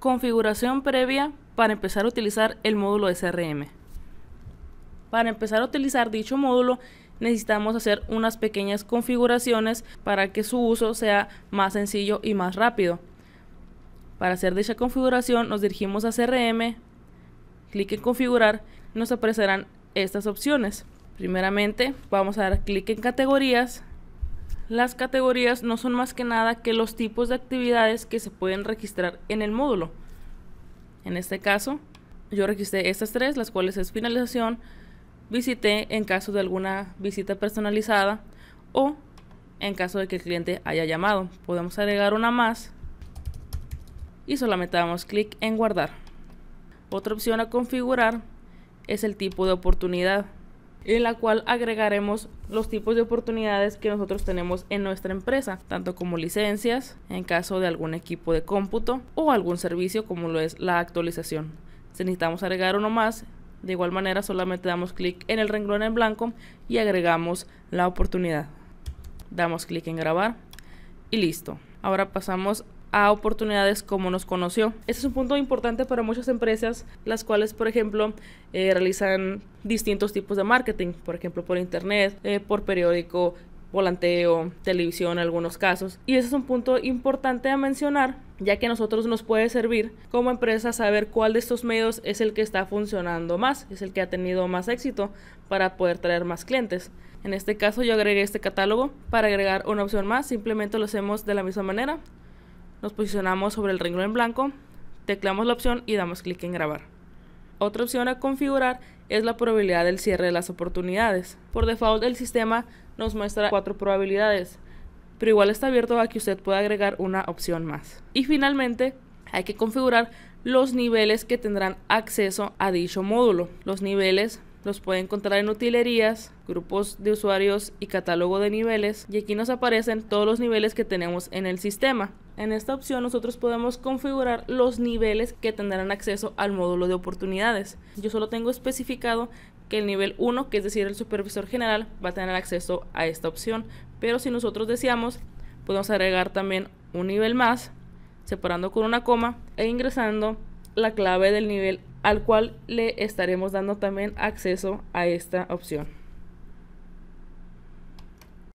Configuración previa para empezar a utilizar el módulo CRM. Para empezar a utilizar dicho módulo necesitamos hacer unas pequeñas configuraciones para que su uso sea más sencillo y más rápido. Para hacer dicha configuración nos dirigimos a CRM, clic en configurar, nos aparecerán estas opciones. Primeramente vamos a dar clic en categorías, las categorías no son más que nada que los tipos de actividades que se pueden registrar en el módulo. En este caso, yo registré estas tres, las cuales es finalización, visité en caso de alguna visita personalizada o en caso de que el cliente haya llamado. Podemos agregar una más y solamente damos clic en guardar. Otra opción a configurar es el tipo de oportunidad en la cual agregaremos los tipos de oportunidades que nosotros tenemos en nuestra empresa, tanto como licencias en caso de algún equipo de cómputo o algún servicio como lo es la actualización. Si necesitamos agregar uno más, de igual manera solamente damos clic en el renglón en blanco y agregamos la oportunidad. Damos clic en grabar y listo. Ahora pasamos a oportunidades como nos conoció. Este es un punto importante para muchas empresas, las cuales, por ejemplo, eh, realizan distintos tipos de marketing, por ejemplo, por internet, eh, por periódico, volanteo, televisión en algunos casos. Y ese es un punto importante a mencionar, ya que a nosotros nos puede servir como empresa saber cuál de estos medios es el que está funcionando más, es el que ha tenido más éxito para poder traer más clientes. En este caso yo agregué este catálogo. Para agregar una opción más, simplemente lo hacemos de la misma manera. Nos posicionamos sobre el renglón en blanco, teclamos la opción y damos clic en grabar. Otra opción a configurar es la probabilidad del cierre de las oportunidades. Por default el sistema nos muestra cuatro probabilidades, pero igual está abierto a que usted pueda agregar una opción más. Y finalmente hay que configurar los niveles que tendrán acceso a dicho módulo. Los niveles los puede encontrar en utilerías, grupos de usuarios y catálogo de niveles. Y aquí nos aparecen todos los niveles que tenemos en el sistema. En esta opción nosotros podemos configurar los niveles que tendrán acceso al módulo de oportunidades. Yo solo tengo especificado que el nivel 1, que es decir el supervisor general, va a tener acceso a esta opción. Pero si nosotros deseamos, podemos agregar también un nivel más, separando con una coma e ingresando la clave del nivel al cual le estaremos dando también acceso a esta opción.